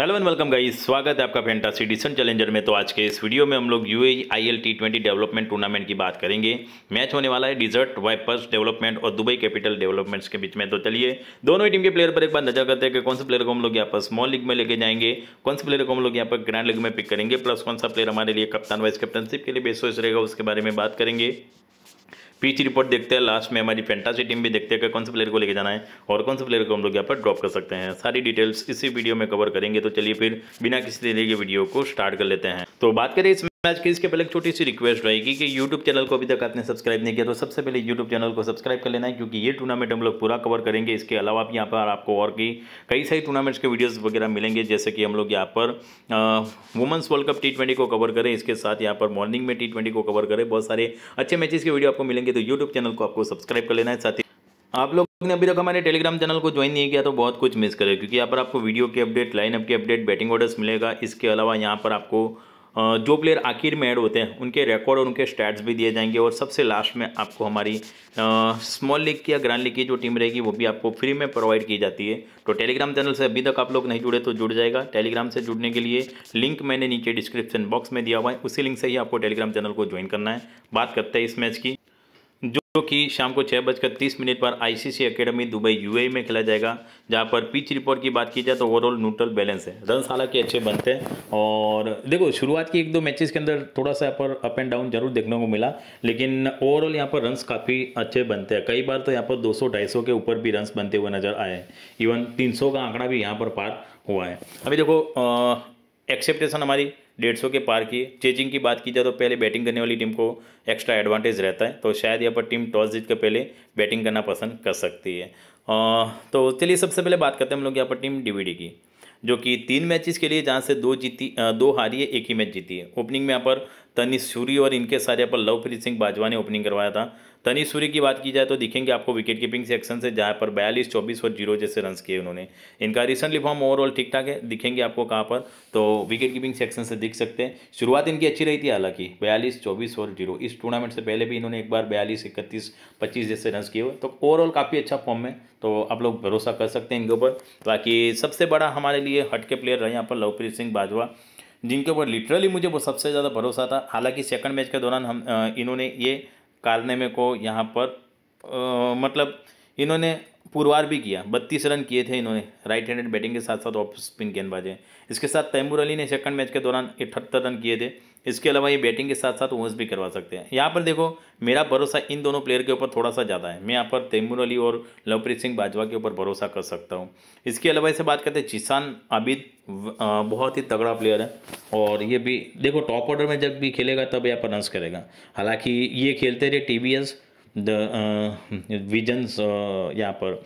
hello and welcome guys स्वागत है आपका फेंटासी डिसन चैलेंजर में तो आज के इस वीडियो में हम लोग U I T twenty development tournament की बात करेंगे मैच होने वाला है डिजर्ट वाइपर्स डेवलपमेंट और दुबई कैपिटल डेवलपमेंट्स के बीच में तो चलिए दोनों ही टीम के प्लेयर पर एक बार नजर करते हैं कि कौन से प्लेयर को हम लोग यहाँ पर स्मॉल लीग में लेके जाएंगे कौन से प्लेयर को हम लोग यहाँ पर ग्रैंड लीग में पिक करेंगे प्लस कौन सा प्लेयर हमारे लिए कप्तान वाइस कैप्टनशिप के लिए बेसोस रहेगा उसके बारे में बात करेंगे पीच रिपोर्ट देखते हैं लास्ट में हमारी फैंटासी टीम भी देखते हैं कि कौन से प्लेयर को लेके जाना है और कौन से प्लेयर को हम लोग यहाँ पर ड्रॉप कर सकते हैं सारी डिटेल्स इसी वीडियो में कवर करेंगे तो चलिए फिर बिना किसी देरी के वीडियो को स्टार्ट कर लेते हैं तो बात करें इसमें आज के इसके पहले एक छोटी सी रिक्वेस्ट रहेगी कि YouTube चैनल को अभी तक आपने सब्सक्राइब नहीं किया तो सबसे पहले YouTube चैनल को सब्सक्राइब कर लेना है क्योंकि ये टूर्नामेंट हम लोग पूरा कवर करेंगे इसके अलावा भी यहाँ पर आपको और भी कई सारी टूर्नामेंट्स के वीडियोस वगैरह मिलेंगे जैसे कि हम लोग यहाँ पर वुमेंस वर्ल्ड कप टी को कवर करें इसके साथ यहाँ पर मॉर्निंग में टी को कवर करें बहुत सारे अच्छे मैचेज के वीडियो आपको मिलेंगे तो यूट्यूब चैनल को आपको सब्सक्राइब कर लेना है साथ ही आप लोग ने अभी तक हमारे टेलीग्राम चैनल को ज्वाइन नहीं किया तो बहुत कुछ मिस करें क्योंकि यहाँ पर आपको वीडियो के अपडेट लाइनअप के अपडेट बैटिंग ऑर्डर्स मिलेगा इसके अलावा यहाँ पर आपको जो प्लेयर आखिर में ऐड होते हैं उनके रिकॉर्ड और उनके स्टैट्स भी दिए जाएंगे और सबसे लास्ट में आपको हमारी स्मॉल लीग की या ग्रैंड लीग की जो टीम रहेगी वो भी आपको फ्री में प्रोवाइड की जाती है तो टेलीग्राम चैनल से अभी तक आप लोग नहीं जुड़े तो जुड़ जाएगा टेलीग्राम से जुड़ने के लिए लिंक मैंने नीचे डिस्क्रिप्शन बॉक्स में दिया हुआ है उसी लिंक से ही आपको टेलीग्राम चैनल को ज्वाइन करना है बात करते हैं इस मैच की जो कि शाम को छः बजकर तीस मिनट पर ICC academy Dubai UAE e में खेला जाएगा जहाँ पर पिच रिपोर्ट की बात की जाए तो ओवरऑल न्यूट्रल बैलेंस है रन हालांकि अच्छे बनते हैं और देखो शुरुआत की एक दो मैचेस के अंदर थोड़ा सा यहाँ पर अप एंड डाउन जरूर देखने को मिला लेकिन ओवरऑल यहाँ पर रन्स काफ़ी अच्छे बनते हैं कई बार तो यहाँ पर दो सौ के ऊपर भी रन्स बनते हुए नजर आए हैं इवन तीन का आंकड़ा भी यहाँ पर पार हुआ है अभी देखो एक्सेप्टेशन हमारी डेढ़ सौ के पार किए चेजिंग की बात की जाए तो पहले बैटिंग करने वाली टीम को एक्स्ट्रा एडवांटेज रहता है तो शायद यहाँ पर टीम टॉस जीत कर पहले बैटिंग करना पसंद कर सकती है आ, तो चलिए सबसे पहले बात करते हैं हम लोग यहाँ पर टीम डीवीडी की जो कि तीन मैचेस के लिए जहाँ से दो जीती दो हारी है एक ही मैच जीती है ओपनिंग में यहाँ पर तनिष सूरी और इनके सारे पर लवप्रीत सिंह बाजवा ने ओपनिंग करवाया था तनी सूरी की बात की जाए तो दिखेंगे आपको विकेट कीपिंग सेक्शन से जहाँ पर बयालीस चौबीस और जीरो जैसे रन किए उन्होंने इनका रिसेंटली फॉर्म ओवरऑल ठीक ठाक है दिखेंगे आपको कहाँ पर तो विकेट कीपिंग सेक्शन से दिख सकते हैं शुरुआत इनकी अच्छी रही थी हालांकि बयालीस चौबीस और जीरो इस टूर्नामेंट से पहले भी इन्होंने एक बार बयालीस इकतीस पच्चीस जैसे रन किए हुए तो ओवरऑल काफ़ी अच्छा फॉर्म है तो आप लोग भरोसा कर सकते हैं इनके ऊपर बाकी सबसे बड़ा हमारे लिए हटके प्लेयर रहे यहाँ पर लवप्रीत सिंह बाजवा जिनके ऊपर लिटरली मुझे वो सबसे ज़्यादा भरोसा था हालांकि सेकंड मैच के दौरान हम इन्होंने ये कारनेमे को यहाँ पर आ, मतलब इन्होंने पुरवार भी किया बत्तीस रन किए थे इन्होंने राइट हैंडेड बैटिंग के साथ साथ ऑफ स्पिन गेंदबाजें इसके साथ तैमूर अली ने सेकंड मैच के दौरान इकहत्तर रन किए थे इसके अलावा ये बैटिंग के साथ साथ वंस भी करवा सकते हैं यहाँ पर देखो मेरा भरोसा इन दोनों प्लेयर के ऊपर थोड़ा सा ज़्यादा है मैं यहाँ पर तैमूर अली और लवप्रीत सिंह बाजवा के ऊपर भरोसा कर सकता हूँ इसके अलावा इसे बात करते हैं जिसान आबिद बहुत ही तगड़ा प्लेयर है और ये भी देखो टॉप ऑर्डर में जब भी खेलेगा तब यहाँ पर रंस करेगा हालाँकि ये खेलते रहे टी वी एस विजन्स यहाँ पर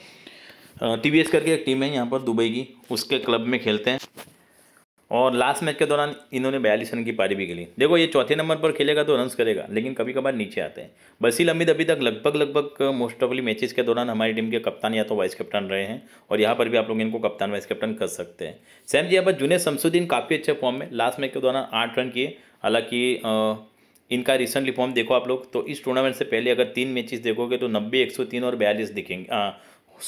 टी वी एस करके एक टीम है यहाँ पर दुबई की उसके क्लब में खेलते हैं और लास्ट मैच के दौरान इन्होंने बयालीस रन की पारी भी खेली देखो ये चौथे नंबर पर खेलेगा तो रन करेगा लेकिन कभी कभार नीचे आते हैं बसी अमित अभी तक लगभग लगभग मोस्ट ऑफली मैचेस के दौरान हमारी टीम के कप्तान या तो वाइस कप्तान रहे हैं और यहाँ पर भी आप लोग इनको कप्तान वाइस कप्तान कर सकते हैं सैम जी यहाँ पर जुने शमसुद्दीन काफ़ी अच्छे फॉर्म में लास्ट मैच के दौरान आठ रन किए हालांकि इनका रिसेंटली फॉर्म देखो आप लोग तो इस टूर्नामेंट से पहले अगर तीन मैचेस देखोगे तो नब्बे एक सौ तीन और बयालीस दिखेंगे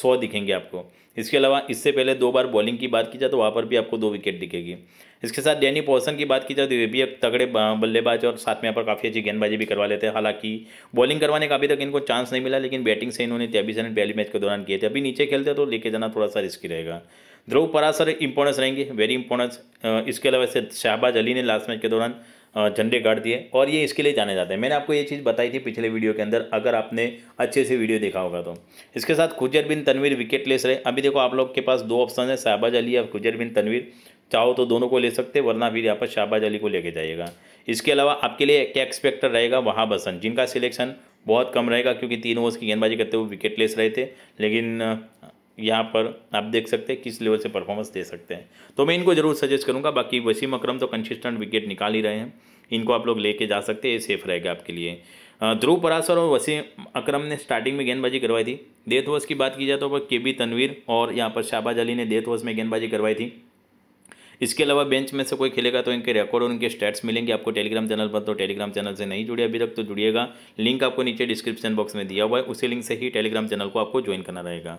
सौ दिखेंगे आपको इसके अलावा इससे पहले दो बार बॉलिंग की बात की जाए तो वहाँ पर भी आपको दो विकेट दिखेगी इसके साथ डैनी पॉसन की बात की जाए तो ये भी एक तगड़े बल्लेबाज और साथ में यहाँ पर काफ़ी अच्छी गेंदबाजी भी करवा लेते हैं हालांकि बॉलिंग करवाने का अभी तक इनको चांस नहीं मिला लेकिन बैटिंग से इन्होंने तेबीस रन पहले मैच के दौरान किए थे अभी नीचे खेलते तो लेके जाना थोड़ा सा रिस्की रहेगा ध्रुव परासर इंपॉर्टेंस रहेंगे वेरी इंपॉर्टेंस इसके अलावा से शहबाज अली ने लास्ट मैच के दौरान झंडे गाड़ दिए और ये इसके लिए जाने जाते हैं मैंने आपको ये चीज़ बताई थी पिछले वीडियो के अंदर अगर आपने अच्छे से वीडियो देखा होगा तो इसके साथ खुजर बिन तनवीर विकेट लेस रहे अभी देखो आप लोग के पास दो ऑप्शन है शाहबाज अली और खुजर बिन तनवीर चाहो तो दोनों को ले सकते वरना फिर यहाँ पर शाहबाज अली को लेके जाइएगा इसके अलावा आपके लिए क्या एक्सपेक्टर रहेगा वहाँ हसन जिनका सिलेक्शन बहुत कम रहेगा क्योंकि तीन ओवर्स की गेंदबाजी करते हुए विकेट लेस रहे थे लेकिन यहाँ पर आप देख सकते हैं किस लेवल से परफॉर्मेंस दे सकते हैं तो मैं इनको जरूर सजेस्ट करूँगा बाकी वसीम अक्रम तो कंसिस्टेंट विकेट निकाल ही रहे हैं इनको आप लोग लेके जा सकते हैं ये सेफ रहेगा आपके लिए ध्रुव परासर और वसीम अक्रम ने स्टार्टिंग में गेंदबाजी करवाई थी डेथ वर्स की बात की जाए तो के बी तनवीर और यहाँ पर शाहबाज अली ने डेथ वर्स में गेंदबाजी करवाई थी इसके अलावा बेंच में से कोई खेलेगा तो इनके रिकॉर्ड और इनके स्टैट्स मिलेंगे आपको टेलीग्राम चैनल पर तो टेलीग्राम चैनल से नहीं जुड़े अभी तक तो जुड़िएगा लिंक आपको नीचे डिस्क्रिप्शन बॉक्स में दिया हुआ है उसी लिंक से ही टेलीग्राम चैनल को आपको ज्वाइन करना रहेगा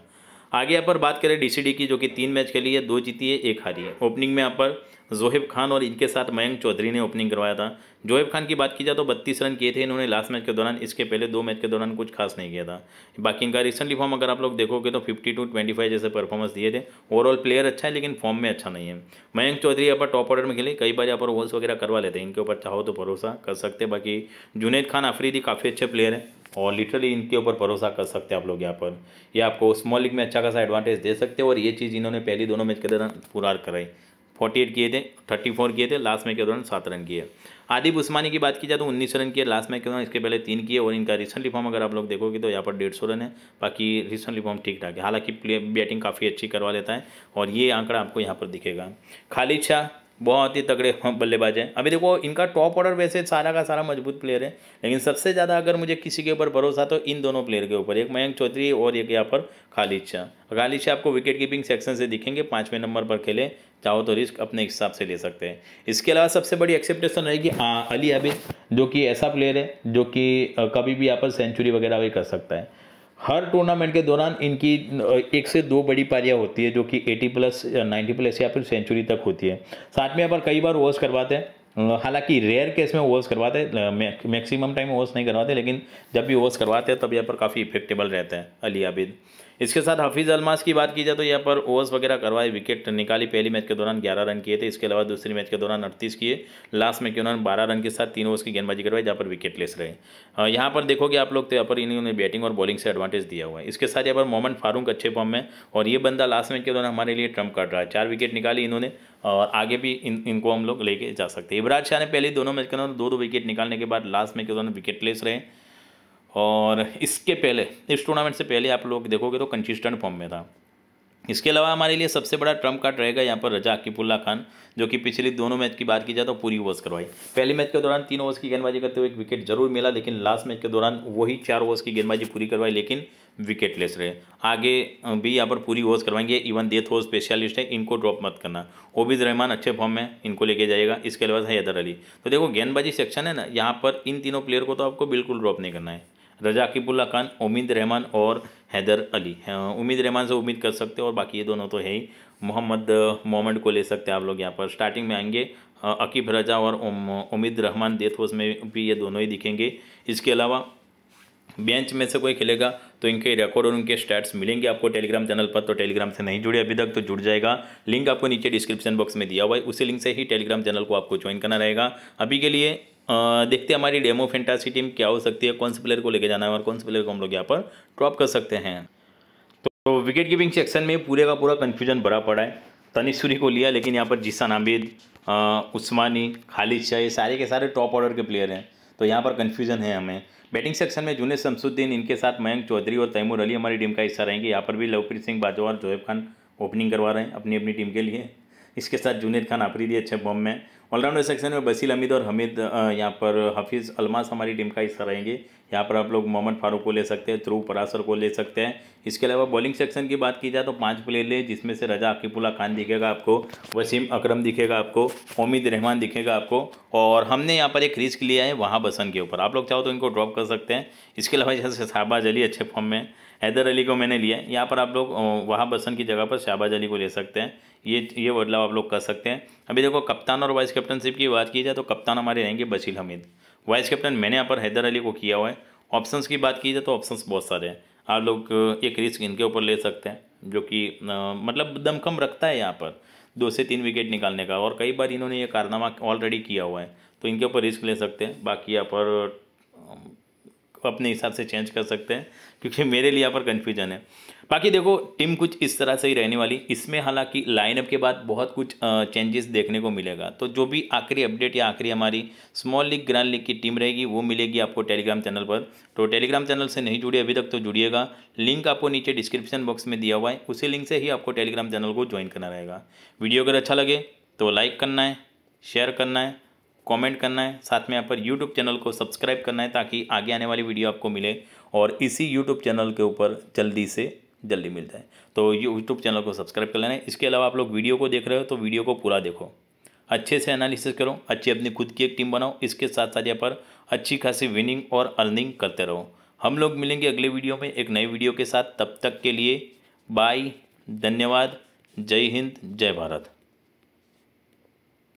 आगे यहाँ पर बात करें डीसीडी की जो कि तीन मैच खेली है दो जीती है एक हारी है ओपनिंग में यहाँ पर जोहेब खान और इनके साथ मयंक चौधरी ने ओपनिंग करवाया था जोहेब खान की बात की जाए तो बत्तीस रन किए थे इन्होंने लास्ट मैच के दौरान इसके पहले दो मैच के दौरान कुछ खास नहीं किया था बाकी इनका रिसेंटली फॉर्म अगर आप लोग देखोगे तो फिफ्टी टू ट्वेंटी फाइव जैसे परफॉर्मेंस दिए थे ओवरऑल प्लेयर अच्छा है लेकिन फॉर्म में अच्छा नहीं है मयंक चौधरी यहाँ पर टॉप ऑर्डर में खेले कई बार यहाँ पर ओवर्स वगैरह करवा लेते हैं इनके ऊपर चाहो तो भरोसा कर सकते बाकी जुनेद खान आफरीदी काफ़ी अच्छे प्लेयर हैं और लिटरली इनके ऊपर भरोसा कर सकते हैं आप लोग यहाँ पर ये आपको स्मॉल लीग में अच्छा खासा एडवांटेज दे सकते हैं और ये चीज़ इन्होंने पहली दोनों मैच के दौरान पूरा कराई फोर्टी एट किए थे थर्टी फोर किए थे लास्ट मैच के दौरान सात रन किए आदिब उस्मानी की बात की जाए तो उन्नीस रन किए लास्ट मैच के दौरान इसके पहले तीन किए और इनका रिसेंटली फॉर्म अगर आप लोग देखोगे तो यहाँ पर डेढ़ सौ रन है बाकी रिसेंटली फॉर्म ठीक ठाक है हालांकि बैटिंग काफ़ी अच्छी करवा लेता है और ये आंकड़ा आपको यहाँ पर दिखेगा खालिद शाह बहुत ही तगड़े हाँ, बल्लेबाज हैं अभी देखो इनका टॉप ऑर्डर वैसे सारा का सारा मजबूत प्लेयर है लेकिन सबसे ज़्यादा अगर मुझे किसी के ऊपर भरोसा तो इन दोनों प्लेयर के ऊपर एक मयंक चौधरी और एक यहाँ पर खालिद शाह खालिद शाह आपको विकेट कीपिंग सेक्शन से दिखेंगे पाँचवें नंबर पर खेले चाहो तो रिस्क अपने हिसाब से ले सकते हैं इसके अलावा सबसे बड़ी एक्सेप्टेशन तो रहेगी अली हबीब जो कि ऐसा प्लेयर है जो कि कभी भी यहाँ पर सेंचुरी वगैरह भी कर सकता है हर टूर्नामेंट के दौरान इनकी एक से दो बड़ी पारियां होती है जो कि 80 प्लस 90 प्लस या फिर सेंचुरी तक होती है साथ में पर कई बार ओवर्स करवाते हैं हालांकि रेयर केस में ओवर्स करवाते मैक्सिमम टाइम ओवर्स नहीं करवाते लेकिन जब भी ओवर्स करवाते हैं तब यहाँ पर काफ़ी इफेक्टेबल रहते हैं अली आबिद इसके साथ हफीज़ अलमास की बात की जाए तो यहाँ पर ओवर्स वगैरह करवाए विकेट निकाली पहली मैच के दौरान 11 रन किए थे इसके अलावा दूसरी मैच के दौरान अड़तीस किए लास्ट में क्यों बारह 12 रन के साथ तीन ओवर्स की गेंदबाजी करवाई जहाँ पर विकेट लेस रहे यहाँ पर देखोगे आप लोग तो यहाँ पर इन्होंने बैटिंग और बॉलिंग से एडवांटेज दिया हुआ है इसके साथ यहाँ पर मोहम्मद फारूक अच्छे फॉर्म में और ये बंदा लास्ट मैच के दौरान हमारे लिए ट्रम्प काट रहा है चार विकेट निकाली इन्होंने और आगे भी इन इनको हम लोग लेके जा सकते हैं युवराज शाह ने पहले दोनों मैच के अंदर दो दो विकेट निकालने के बाद लास्ट मैच के दौरान विकेटलेस रहे और इसके पहले इस टूर्नामेंट से पहले आप लोग देखोगे तो कंसिस्टेंट फॉर्म में था इसके अलावा हमारे लिए सबसे बड़ा ट्रम्प कार्ड रहेगा यहाँ पर रजा अकीबुल्ला खान जो कि पिछली दोनों मैच की बात की जाए तो पूरी ओवर्स करवाई पहले मैच के दौरान तीन ओवर्स की गेंदबाजी करते हुए एक विकेट जरूर मिला लेकिन लास्ट मैच के दौरान वही चार ओवर्स की गेंदबाजी पूरी करवाई लेकिन विकेट लेस रहे आगे भी यहाँ पर पूरी ओवर्स करवाएंगे इवन देथ हो स्पेशलिस्ट है इनको ड्रॉप मत करना ओबिज रहमान अच्छे फॉर्म में इनको लेके जाएगा इसके अलावा हैदर अली तो देखो गेंदबाजी सेक्शन है ना यहाँ पर इन तीनों प्लेयर को तो आपको बिल्कुल ड्रॉप नहीं करना है रजाकिबुल्ला खान उमीद रहमान और हैदर अली हाँ, उमीद रहमान से उम्मीद कर सकते हो और बाकी ये दोनों तो है ही मोहम्मद मोहम्मद को ले सकते हैं आप लोग यहाँ पर स्टार्टिंग में आएंगे अकीब रजा और उमीद रहमान देथोस में भी ये दोनों ही दिखेंगे इसके अलावा बेंच में से कोई खेलेगा तो इनके रिकॉर्ड और उनके स्टैट्स मिलेंगे आपको टेलीग्राम चैनल पर तो टेलीग्राम से नहीं जुड़े अभी तक तो जुड़ जाएगा लिंक आपको नीचे डिस्क्रिप्शन बॉक्स में दिया हुआ है उसी लिंक से ही टेलीग्राम चैनल को आपको ज्वाइन करना रहेगा अभी के लिए देखते हैं हमारी डेमो फेंटासी टीम क्या हो सकती है कौन से प्लेयर को लेके जाना है और कौन से प्लेयर को हम लोग यहाँ पर ड्रॉप कर सकते हैं तो विकेट कीपिंग सेक्शन में पूरे का पूरा कन्फ्यूजन भरा पड़ा है तनिशुरी को लिया लेकिन यहाँ पर जिसान आबिद उस्मानी खालिद शाह ये सारे के सारे टॉप ऑर्डर के प्लेयर हैं तो यहाँ पर कन्फ्यूजन है हमें बैटिंग सेक्शन में जुनेद शमसुद्दीन इनके साथ मयंक चौधरी और तैमूर अली हमारी टीम का हिस्सा रहेंगे यहाँ पर भी लवप्रीत सिंह बाजवा और जोहेब खान ओपनिंग करवा रहे हैं अपनी अपनी टीम के लिए इसके साथ जुनेद खान आफरीदी अच्छे फॉर्म में ऑलराउंडर सेक्शन में बसील हमीद और हमीद यहाँ पर हफीज़ अलमास हमारी टीम का हिस्सा रहेंगे यहाँ पर आप लोग मोहम्मद फारूक को ले सकते हैं ध्रुव परासर को ले सकते हैं इसके अलावा बॉलिंग सेक्शन की बात की जाए तो पांच प्लेयर ले जिसमें से रजा अकीपुल्ला खान दिखेगा आपको वसीम अकरम दिखेगा आपको ओमिद रहमान दिखेगा आपको और हमने यहाँ पर एक रिस्क लिया है वहाँ बसन के ऊपर आप लोग चाहो तो इनको ड्रॉप कर सकते हैं इसके अलावा जैसे शाहबाज अली अच्छे फॉर्म में हैदर अली को मैंने लिया है यहाँ पर आप लोग वहाँ बसन की जगह पर शाहबाज अली को ले सकते हैं ये ये बदलाव आप लोग कर सकते हैं अभी देखो कप्तान और वाइस कैप्टनशिप की बात की जाए तो कप्तान हमारे रहेंगे बशील हमीद वाइस कैप्टन मैंने यहाँ पर हैदर अली को किया हुआ है ऑप्शंस की बात की जाए तो ऑप्शंस बहुत सारे हैं आप लोग एक रिस्क इनके ऊपर ले सकते हैं जो कि मतलब दमकम रखता है यहाँ पर दो से तीन विकेट निकालने का और कई बार इन्होंने ये कारनामा ऑलरेडी किया हुआ है तो इनके ऊपर रिस्क ले सकते हैं बाकी यहाँ पर अपने हिसाब से चेंज कर सकते हैं क्योंकि मेरे लिए यहाँ पर कन्फ्यूजन है बाकी देखो टीम कुछ इस तरह से ही रहने वाली इसमें हालांकि लाइनअप के बाद बहुत कुछ चेंजेस देखने को मिलेगा तो जो भी आखिरी अपडेट या आखिरी हमारी स्मॉल लीग ग्रैंड लीग की टीम रहेगी वो मिलेगी आपको टेलीग्राम चैनल पर तो टेलीग्राम चैनल से नहीं जुड़ी अभी तक तो जुड़िएगा लिंक आपको नीचे डिस्क्रिप्शन बॉक्स में दिया हुआ है उसी लिंक से ही आपको टेलीग्राम चैनल को ज्वाइन करना रहेगा वीडियो अगर अच्छा लगे तो लाइक करना है शेयर करना है कमेंट करना है साथ में यहाँ पर यूट्यूब चैनल को सब्सक्राइब करना है ताकि आगे आने वाली वीडियो आपको मिले और इसी यूट्यूब चैनल के ऊपर जल्दी से जल्दी मिल जाए तो यूट्यूब चैनल को सब्सक्राइब कर लेना है इसके अलावा आप लोग वीडियो को देख रहे हो तो वीडियो को पूरा देखो अच्छे से एनालिसिस करो अच्छी अपनी खुद की एक टीम बनाओ इसके साथ साथ यहाँ पर अच्छी खासी विनिंग और अर्निंग करते रहो हम लोग मिलेंगे अगले वीडियो में एक नए वीडियो के साथ तब तक के लिए बाय धन्यवाद जय हिंद जय भारत